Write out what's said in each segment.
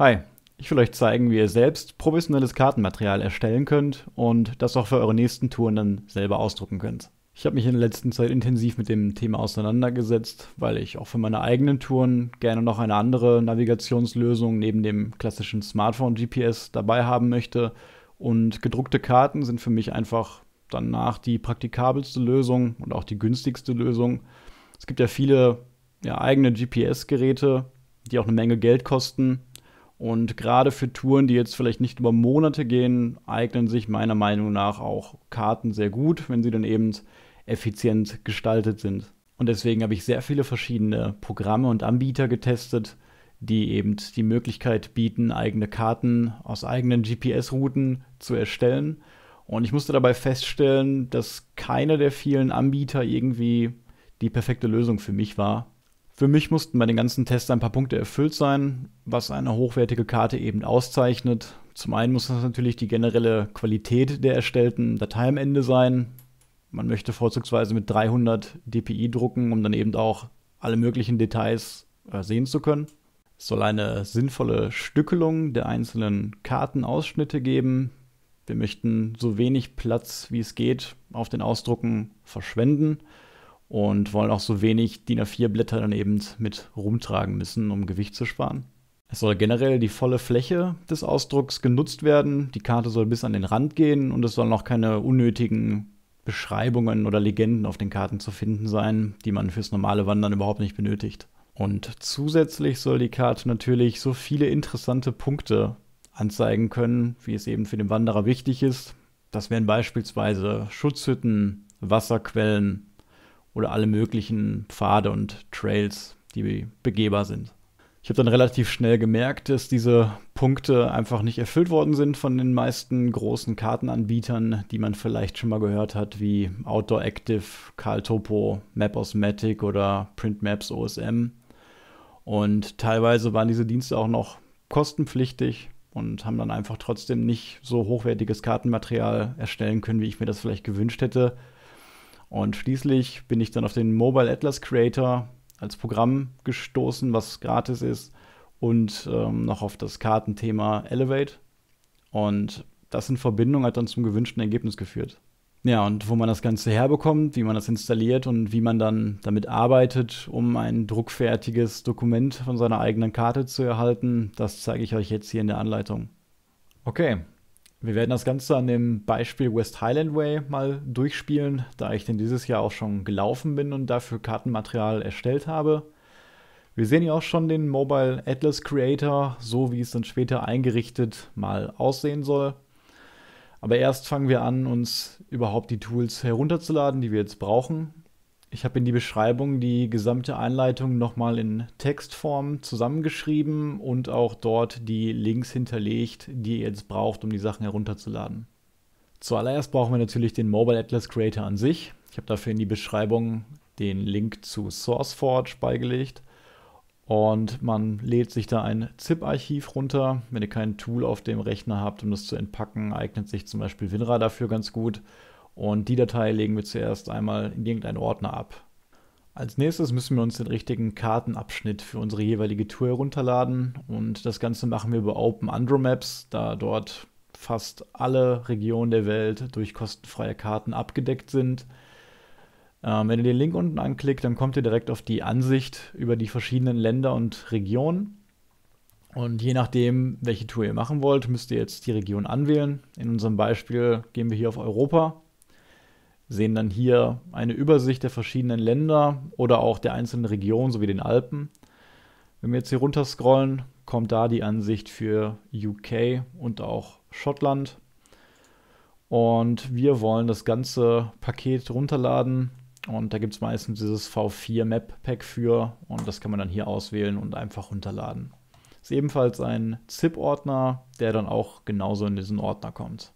Hi, ich will euch zeigen, wie ihr selbst professionelles Kartenmaterial erstellen könnt und das auch für eure nächsten Touren dann selber ausdrucken könnt. Ich habe mich in der letzten Zeit intensiv mit dem Thema auseinandergesetzt, weil ich auch für meine eigenen Touren gerne noch eine andere Navigationslösung neben dem klassischen Smartphone-GPS dabei haben möchte. Und gedruckte Karten sind für mich einfach danach die praktikabelste Lösung und auch die günstigste Lösung. Es gibt ja viele ja, eigene GPS-Geräte, die auch eine Menge Geld kosten und gerade für Touren, die jetzt vielleicht nicht über Monate gehen, eignen sich meiner Meinung nach auch Karten sehr gut, wenn sie dann eben effizient gestaltet sind. Und deswegen habe ich sehr viele verschiedene Programme und Anbieter getestet, die eben die Möglichkeit bieten, eigene Karten aus eigenen GPS-Routen zu erstellen. Und ich musste dabei feststellen, dass keiner der vielen Anbieter irgendwie die perfekte Lösung für mich war. Für mich mussten bei den ganzen Tests ein paar Punkte erfüllt sein, was eine hochwertige Karte eben auszeichnet. Zum einen muss das natürlich die generelle Qualität der erstellten Datei am Ende sein. Man möchte vorzugsweise mit 300 dpi drucken, um dann eben auch alle möglichen Details äh, sehen zu können. Es soll eine sinnvolle Stückelung der einzelnen Kartenausschnitte geben. Wir möchten so wenig Platz wie es geht auf den Ausdrucken verschwenden und wollen auch so wenig DIN A4-Blätter dann eben mit rumtragen müssen, um Gewicht zu sparen. Es soll generell die volle Fläche des Ausdrucks genutzt werden, die Karte soll bis an den Rand gehen und es sollen auch keine unnötigen Beschreibungen oder Legenden auf den Karten zu finden sein, die man fürs normale Wandern überhaupt nicht benötigt. Und zusätzlich soll die Karte natürlich so viele interessante Punkte anzeigen können, wie es eben für den Wanderer wichtig ist. Das wären beispielsweise Schutzhütten, Wasserquellen, oder alle möglichen Pfade und Trails, die begehbar sind. Ich habe dann relativ schnell gemerkt, dass diese Punkte einfach nicht erfüllt worden sind von den meisten großen Kartenanbietern, die man vielleicht schon mal gehört hat, wie Outdoor Active, Karl Topo, Maposmatic oder Print Maps OSM. Und teilweise waren diese Dienste auch noch kostenpflichtig und haben dann einfach trotzdem nicht so hochwertiges Kartenmaterial erstellen können, wie ich mir das vielleicht gewünscht hätte. Und schließlich bin ich dann auf den Mobile Atlas Creator als Programm gestoßen, was gratis ist, und ähm, noch auf das Kartenthema Elevate. Und das in Verbindung hat dann zum gewünschten Ergebnis geführt. Ja, und wo man das Ganze herbekommt, wie man das installiert und wie man dann damit arbeitet, um ein druckfertiges Dokument von seiner eigenen Karte zu erhalten, das zeige ich euch jetzt hier in der Anleitung. Okay, wir werden das Ganze an dem Beispiel West Highland Way mal durchspielen, da ich denn dieses Jahr auch schon gelaufen bin und dafür Kartenmaterial erstellt habe. Wir sehen hier auch schon den Mobile Atlas Creator, so wie es dann später eingerichtet mal aussehen soll. Aber erst fangen wir an, uns überhaupt die Tools herunterzuladen, die wir jetzt brauchen. Ich habe in die Beschreibung die gesamte Einleitung nochmal in Textform zusammengeschrieben und auch dort die Links hinterlegt, die ihr jetzt braucht, um die Sachen herunterzuladen. Zuallererst brauchen wir natürlich den Mobile Atlas Creator an sich. Ich habe dafür in die Beschreibung den Link zu SourceForge beigelegt und man lädt sich da ein ZIP-Archiv runter. Wenn ihr kein Tool auf dem Rechner habt, um das zu entpacken, eignet sich zum Beispiel WinRAR dafür ganz gut und die Datei legen wir zuerst einmal in irgendeinen Ordner ab. Als nächstes müssen wir uns den richtigen Kartenabschnitt für unsere jeweilige Tour herunterladen und das Ganze machen wir über Open Andro Maps, da dort fast alle Regionen der Welt durch kostenfreie Karten abgedeckt sind. Ähm, wenn ihr den Link unten anklickt, dann kommt ihr direkt auf die Ansicht über die verschiedenen Länder und Regionen. Und je nachdem, welche Tour ihr machen wollt, müsst ihr jetzt die Region anwählen. In unserem Beispiel gehen wir hier auf Europa sehen dann hier eine Übersicht der verschiedenen Länder oder auch der einzelnen Regionen sowie den Alpen. Wenn wir jetzt hier runter scrollen, kommt da die Ansicht für UK und auch Schottland. Und wir wollen das ganze Paket runterladen. Und da gibt es meistens dieses V4 Map Pack für. Und das kann man dann hier auswählen und einfach runterladen. Ist ebenfalls ein ZIP-Ordner, der dann auch genauso in diesen Ordner kommt.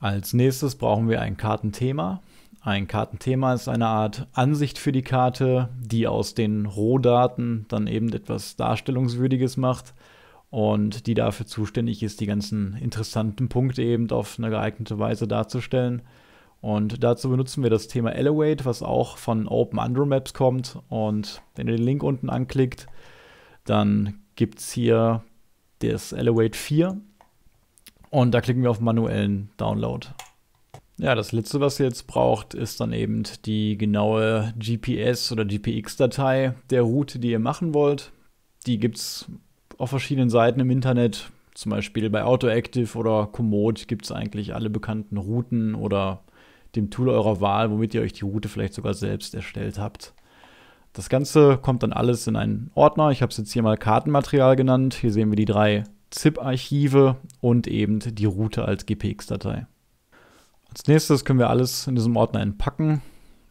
Als nächstes brauchen wir ein Kartenthema. Ein Kartenthema ist eine Art Ansicht für die Karte, die aus den Rohdaten dann eben etwas Darstellungswürdiges macht und die dafür zuständig ist, die ganzen interessanten Punkte eben auf eine geeignete Weise darzustellen. Und dazu benutzen wir das Thema Elevate, was auch von Open Andrew Maps kommt. Und wenn ihr den Link unten anklickt, dann gibt es hier das Elevate 4 und da klicken wir auf manuellen Download. Ja, das letzte, was ihr jetzt braucht, ist dann eben die genaue GPS- oder GPX-Datei der Route, die ihr machen wollt. Die gibt es auf verschiedenen Seiten im Internet. Zum Beispiel bei AutoActive oder Komoot gibt es eigentlich alle bekannten Routen oder dem Tool eurer Wahl, womit ihr euch die Route vielleicht sogar selbst erstellt habt. Das Ganze kommt dann alles in einen Ordner. Ich habe es jetzt hier mal Kartenmaterial genannt. Hier sehen wir die drei ZIP-Archive und eben die Route als GPX-Datei. Als nächstes können wir alles in diesem Ordner entpacken.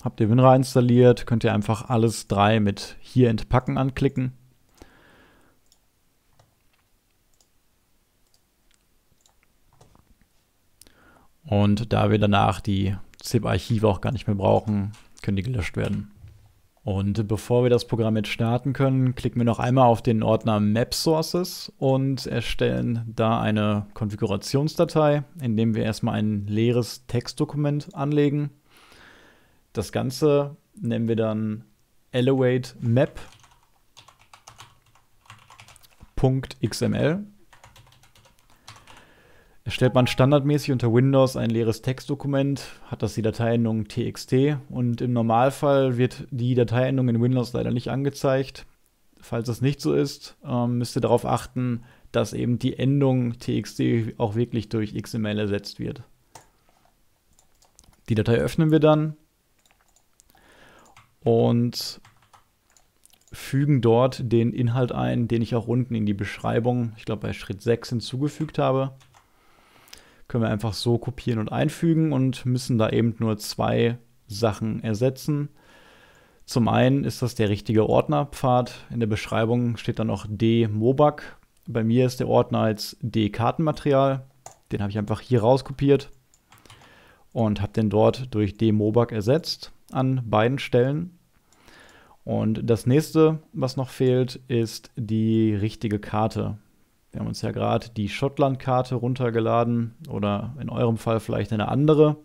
Habt ihr WinRAR installiert, könnt ihr einfach alles drei mit hier entpacken anklicken. Und da wir danach die ZIP-Archive auch gar nicht mehr brauchen, können die gelöscht werden. Und bevor wir das Programm jetzt starten können, klicken wir noch einmal auf den Ordner Map Sources und erstellen da eine Konfigurationsdatei, indem wir erstmal ein leeres Textdokument anlegen. Das Ganze nennen wir dann elevate map.xml Erstellt man standardmäßig unter Windows ein leeres Textdokument, hat das die Dateiendung txt und im Normalfall wird die Dateiendung in Windows leider nicht angezeigt. Falls das nicht so ist, ähm, müsst ihr darauf achten, dass eben die Endung txt auch wirklich durch XML ersetzt wird. Die Datei öffnen wir dann und fügen dort den Inhalt ein, den ich auch unten in die Beschreibung, ich glaube bei Schritt 6 hinzugefügt habe können wir einfach so kopieren und einfügen und müssen da eben nur zwei Sachen ersetzen. Zum einen ist das der richtige Ordnerpfad. In der Beschreibung steht dann noch D-Mobac. Bei mir ist der Ordner als D-Kartenmaterial. Den habe ich einfach hier rauskopiert und habe den dort durch D-Mobac ersetzt an beiden Stellen. Und das nächste, was noch fehlt, ist die richtige Karte. Wir haben uns ja gerade die Schottland-Karte runtergeladen oder in eurem Fall vielleicht eine andere.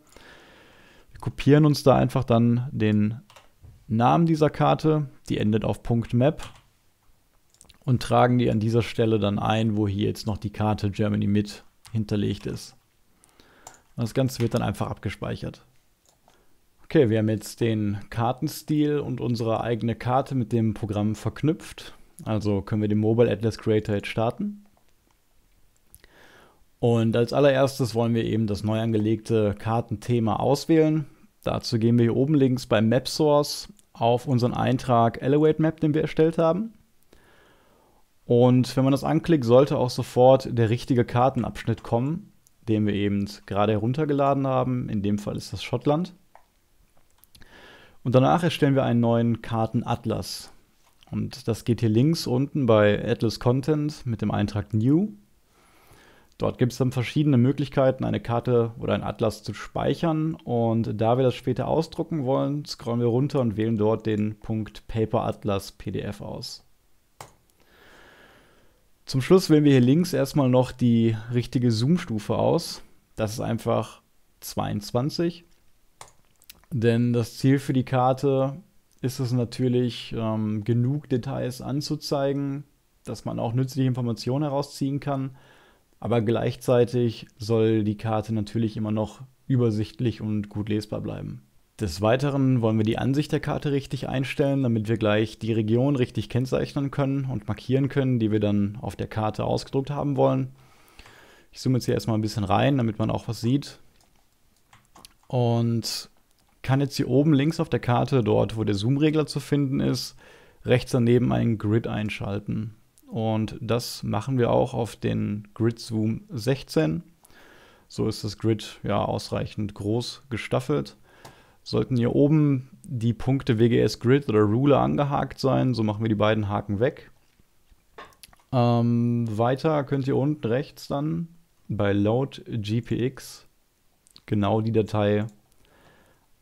Wir kopieren uns da einfach dann den Namen dieser Karte, die endet auf .map und tragen die an dieser Stelle dann ein, wo hier jetzt noch die Karte Germany mit hinterlegt ist. Das Ganze wird dann einfach abgespeichert. Okay, wir haben jetzt den Kartenstil und unsere eigene Karte mit dem Programm verknüpft. Also können wir den Mobile Atlas Creator jetzt starten. Und als allererstes wollen wir eben das neu angelegte Kartenthema auswählen. Dazu gehen wir hier oben links bei Map Source auf unseren Eintrag Elevate Map, den wir erstellt haben. Und wenn man das anklickt, sollte auch sofort der richtige Kartenabschnitt kommen, den wir eben gerade heruntergeladen haben. In dem Fall ist das Schottland. Und danach erstellen wir einen neuen Kartenatlas. Und das geht hier links unten bei Atlas Content mit dem Eintrag New. Dort gibt es dann verschiedene Möglichkeiten, eine Karte oder ein Atlas zu speichern. Und da wir das später ausdrucken wollen, scrollen wir runter und wählen dort den Punkt Paper Atlas PDF aus. Zum Schluss wählen wir hier links erstmal noch die richtige Zoom-Stufe aus. Das ist einfach 22. Denn das Ziel für die Karte ist es natürlich, ähm, genug Details anzuzeigen, dass man auch nützliche Informationen herausziehen kann. Aber gleichzeitig soll die Karte natürlich immer noch übersichtlich und gut lesbar bleiben. Des Weiteren wollen wir die Ansicht der Karte richtig einstellen, damit wir gleich die Region richtig kennzeichnen können und markieren können, die wir dann auf der Karte ausgedruckt haben wollen. Ich zoome jetzt hier erstmal ein bisschen rein, damit man auch was sieht. Und kann jetzt hier oben links auf der Karte, dort wo der Zoom-Regler zu finden ist, rechts daneben einen Grid einschalten. Und das machen wir auch auf den Grid Zoom 16. So ist das Grid ja ausreichend groß gestaffelt. Sollten hier oben die Punkte WGS Grid oder Ruler angehakt sein, so machen wir die beiden Haken weg. Ähm, weiter könnt ihr unten rechts dann bei Load GPX genau die Datei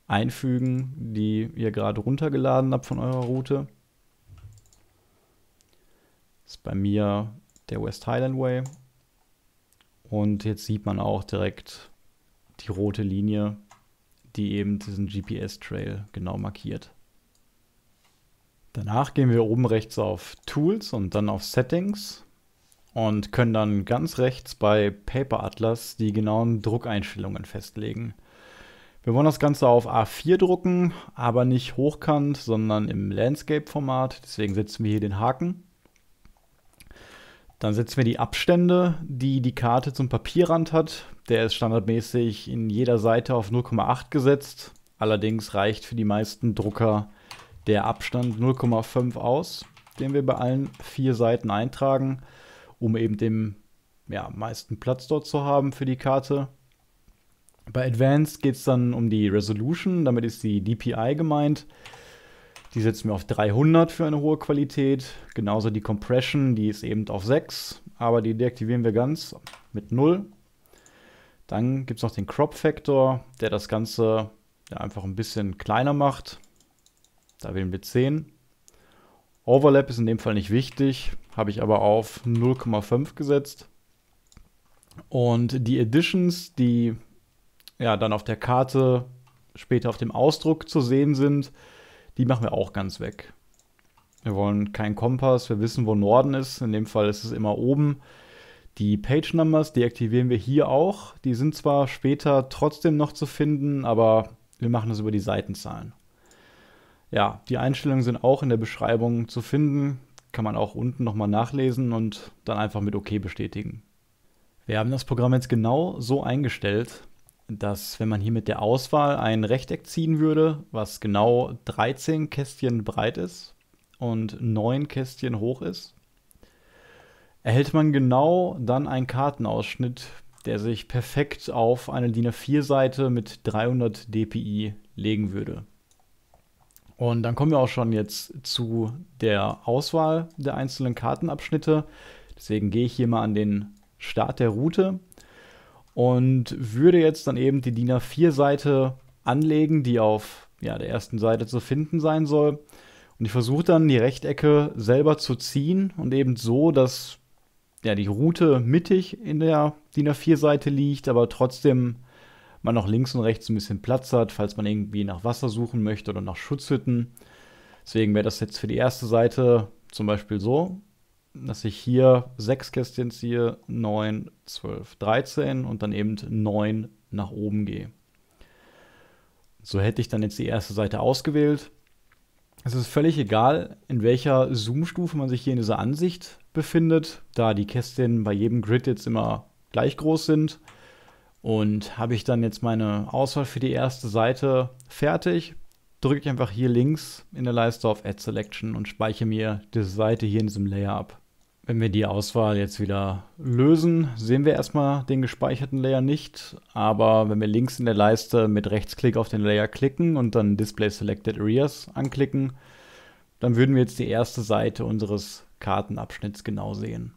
einfügen, die ihr gerade runtergeladen habt von eurer Route ist bei mir der West Highland Way. Und jetzt sieht man auch direkt die rote Linie, die eben diesen GPS-Trail genau markiert. Danach gehen wir oben rechts auf Tools und dann auf Settings und können dann ganz rechts bei Paper Atlas die genauen Druckeinstellungen festlegen. Wir wollen das Ganze auf A4 drucken, aber nicht hochkant, sondern im Landscape-Format. Deswegen setzen wir hier den Haken dann setzen wir die Abstände, die die Karte zum Papierrand hat. Der ist standardmäßig in jeder Seite auf 0,8 gesetzt. Allerdings reicht für die meisten Drucker der Abstand 0,5 aus, den wir bei allen vier Seiten eintragen, um eben den ja, meisten Platz dort zu haben für die Karte. Bei Advanced geht es dann um die Resolution, damit ist die DPI gemeint. Die setzen wir auf 300 für eine hohe Qualität. Genauso die Compression, die ist eben auf 6, aber die deaktivieren wir ganz mit 0. Dann gibt es noch den Crop Factor, der das Ganze ja, einfach ein bisschen kleiner macht. Da wählen wir 10. Overlap ist in dem Fall nicht wichtig, habe ich aber auf 0,5 gesetzt. Und die Editions, die ja dann auf der Karte später auf dem Ausdruck zu sehen sind, die machen wir auch ganz weg. Wir wollen keinen Kompass, wir wissen, wo Norden ist. In dem Fall ist es immer oben. Die Page Numbers deaktivieren wir hier auch. Die sind zwar später trotzdem noch zu finden, aber wir machen das über die Seitenzahlen. Ja, die Einstellungen sind auch in der Beschreibung zu finden. Kann man auch unten nochmal nachlesen und dann einfach mit OK bestätigen. Wir haben das Programm jetzt genau so eingestellt, dass wenn man hier mit der Auswahl ein Rechteck ziehen würde, was genau 13 Kästchen breit ist und 9 Kästchen hoch ist, erhält man genau dann einen Kartenausschnitt, der sich perfekt auf eine DIN A4-Seite mit 300 dpi legen würde. Und dann kommen wir auch schon jetzt zu der Auswahl der einzelnen Kartenabschnitte. Deswegen gehe ich hier mal an den Start der Route und würde jetzt dann eben die DIN A4-Seite anlegen, die auf ja, der ersten Seite zu finden sein soll. Und ich versuche dann die Rechtecke selber zu ziehen und eben so, dass ja, die Route mittig in der DIN A4-Seite liegt, aber trotzdem man noch links und rechts ein bisschen Platz hat, falls man irgendwie nach Wasser suchen möchte oder nach Schutzhütten. Deswegen wäre das jetzt für die erste Seite zum Beispiel so dass ich hier sechs Kästchen ziehe, 9, 12, 13 und dann eben 9 nach oben gehe. So hätte ich dann jetzt die erste Seite ausgewählt. Es ist völlig egal, in welcher Zoom-Stufe man sich hier in dieser Ansicht befindet, da die Kästchen bei jedem Grid jetzt immer gleich groß sind. Und habe ich dann jetzt meine Auswahl für die erste Seite fertig, drücke ich einfach hier links in der Leiste auf Add Selection und speichere mir diese Seite hier in diesem Layer ab. Wenn wir die Auswahl jetzt wieder lösen, sehen wir erstmal den gespeicherten Layer nicht, aber wenn wir links in der Leiste mit Rechtsklick auf den Layer klicken und dann Display Selected Areas anklicken, dann würden wir jetzt die erste Seite unseres Kartenabschnitts genau sehen.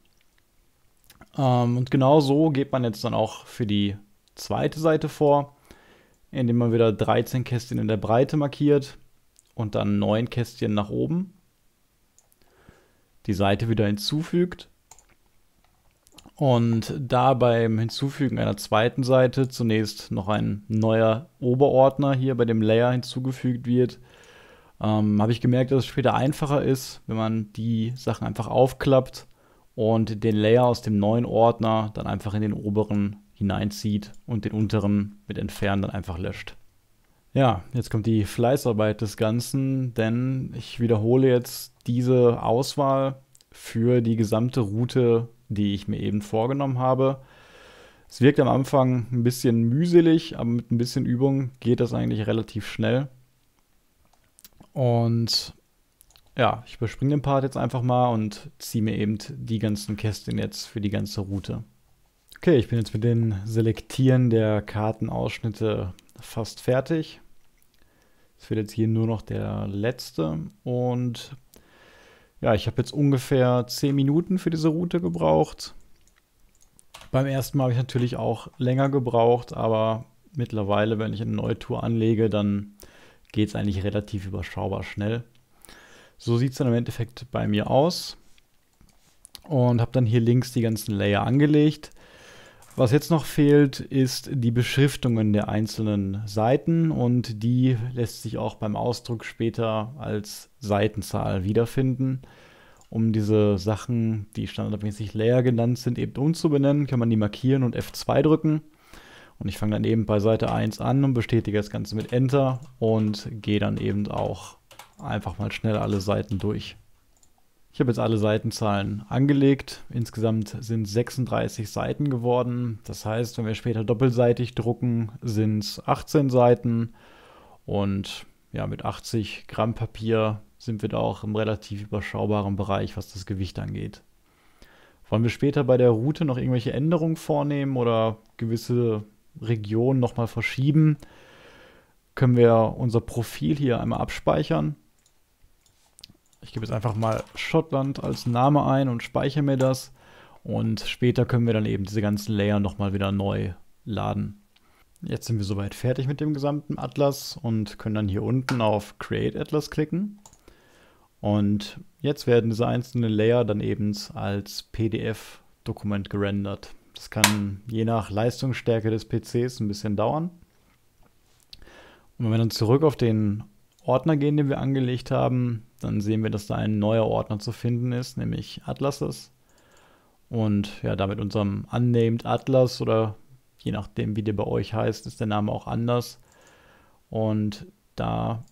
Ähm, und genau so geht man jetzt dann auch für die zweite Seite vor indem man wieder 13 Kästchen in der Breite markiert und dann 9 Kästchen nach oben. Die Seite wieder hinzufügt. Und da beim Hinzufügen einer zweiten Seite zunächst noch ein neuer Oberordner hier bei dem Layer hinzugefügt wird, ähm, habe ich gemerkt, dass es später einfacher ist, wenn man die Sachen einfach aufklappt und den Layer aus dem neuen Ordner dann einfach in den oberen hineinzieht und den unteren mit Entfernen dann einfach löscht. Ja, jetzt kommt die Fleißarbeit des Ganzen, denn ich wiederhole jetzt diese Auswahl für die gesamte Route, die ich mir eben vorgenommen habe. Es wirkt am Anfang ein bisschen mühselig, aber mit ein bisschen Übung geht das eigentlich relativ schnell. Und ja, ich überspringe den Part jetzt einfach mal und ziehe mir eben die ganzen Kästchen jetzt für die ganze Route. Okay, ich bin jetzt mit dem Selektieren der Kartenausschnitte fast fertig. Es wird jetzt hier nur noch der letzte und ja, ich habe jetzt ungefähr 10 Minuten für diese Route gebraucht. Beim ersten Mal habe ich natürlich auch länger gebraucht, aber mittlerweile, wenn ich eine neue Tour anlege, dann geht es eigentlich relativ überschaubar schnell. So sieht es dann im Endeffekt bei mir aus. Und habe dann hier links die ganzen Layer angelegt. Was jetzt noch fehlt, ist die Beschriftungen der einzelnen Seiten und die lässt sich auch beim Ausdruck später als Seitenzahl wiederfinden. Um diese Sachen, die standardmäßig Layer genannt sind, eben umzubenennen, kann man die markieren und F2 drücken. Und ich fange dann eben bei Seite 1 an und bestätige das Ganze mit Enter und gehe dann eben auch einfach mal schnell alle Seiten durch. Ich habe jetzt alle Seitenzahlen angelegt. Insgesamt sind 36 Seiten geworden. Das heißt, wenn wir später doppelseitig drucken, sind es 18 Seiten. Und ja, mit 80 Gramm Papier sind wir da auch im relativ überschaubaren Bereich, was das Gewicht angeht. Wollen wir später bei der Route noch irgendwelche Änderungen vornehmen oder gewisse Regionen nochmal verschieben? Können wir unser Profil hier einmal abspeichern ich gebe jetzt einfach mal Schottland als Name ein und speichere mir das. Und später können wir dann eben diese ganzen Layer nochmal wieder neu laden. Jetzt sind wir soweit fertig mit dem gesamten Atlas und können dann hier unten auf Create Atlas klicken. Und jetzt werden diese einzelnen Layer dann eben als PDF-Dokument gerendert. Das kann je nach Leistungsstärke des PCs ein bisschen dauern. Und wenn wir dann zurück auf den Ordner gehen, den wir angelegt haben, dann sehen wir, dass da ein neuer Ordner zu finden ist, nämlich Atlases. Und ja, damit unserem Unnamed Atlas oder je nachdem, wie der bei euch heißt, ist der Name auch anders. Und da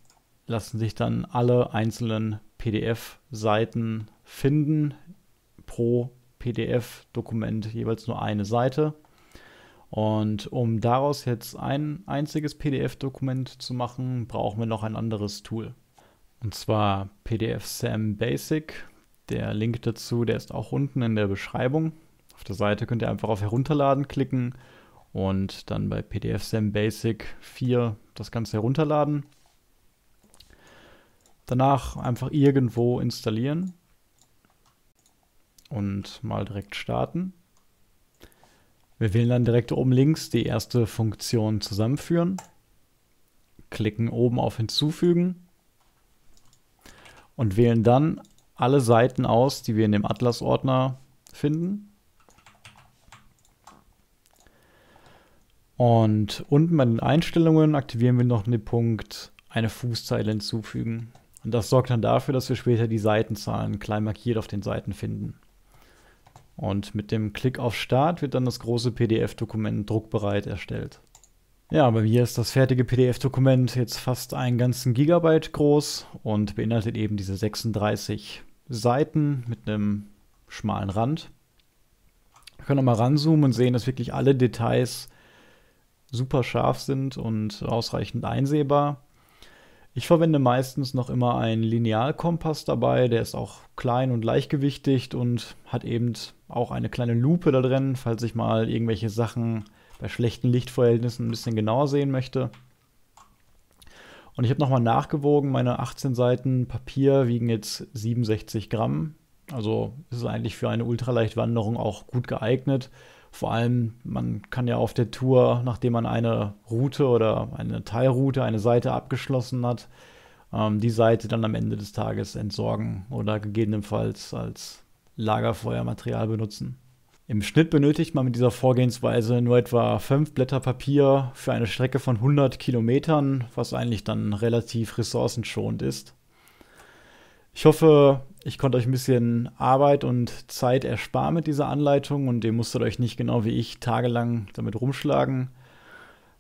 lassen sich dann alle einzelnen PDF-Seiten finden. Pro PDF-Dokument jeweils nur eine Seite. Und um daraus jetzt ein einziges PDF-Dokument zu machen, brauchen wir noch ein anderes Tool. Und zwar PDF SAM Basic. Der Link dazu, der ist auch unten in der Beschreibung. Auf der Seite könnt ihr einfach auf Herunterladen klicken und dann bei PDF SAM Basic 4 das Ganze herunterladen. Danach einfach irgendwo installieren und mal direkt starten. Wir wählen dann direkt oben links die erste Funktion zusammenführen, klicken oben auf Hinzufügen und wählen dann alle Seiten aus, die wir in dem Atlas-Ordner finden. Und unten bei den Einstellungen aktivieren wir noch den Punkt eine Fußzeile hinzufügen. Und das sorgt dann dafür, dass wir später die Seitenzahlen klein markiert auf den Seiten finden. Und mit dem Klick auf Start wird dann das große PDF-Dokument druckbereit erstellt. Ja, bei mir ist das fertige PDF-Dokument jetzt fast einen ganzen Gigabyte groß und beinhaltet eben diese 36 Seiten mit einem schmalen Rand. Wir können nochmal ranzoomen und sehen, dass wirklich alle Details super scharf sind und ausreichend einsehbar. Ich verwende meistens noch immer einen Linealkompass dabei, der ist auch klein und leichtgewichtig und hat eben auch eine kleine Lupe da drin, falls ich mal irgendwelche Sachen bei schlechten Lichtverhältnissen ein bisschen genauer sehen möchte. Und ich habe nochmal nachgewogen, meine 18 Seiten Papier wiegen jetzt 67 Gramm. Also ist es eigentlich für eine Ultraleichtwanderung auch gut geeignet. Vor allem, man kann ja auf der Tour, nachdem man eine Route oder eine Teilroute, eine Seite abgeschlossen hat, ähm, die Seite dann am Ende des Tages entsorgen oder gegebenenfalls als Lagerfeuermaterial benutzen. Im Schnitt benötigt man mit dieser Vorgehensweise nur etwa fünf Blätter Papier für eine Strecke von 100 Kilometern, was eigentlich dann relativ ressourcenschonend ist. Ich hoffe, ich konnte euch ein bisschen Arbeit und Zeit ersparen mit dieser Anleitung und ihr musstet euch nicht genau wie ich tagelang damit rumschlagen.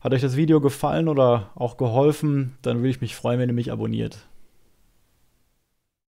Hat euch das Video gefallen oder auch geholfen, dann würde ich mich freuen, wenn ihr mich abonniert.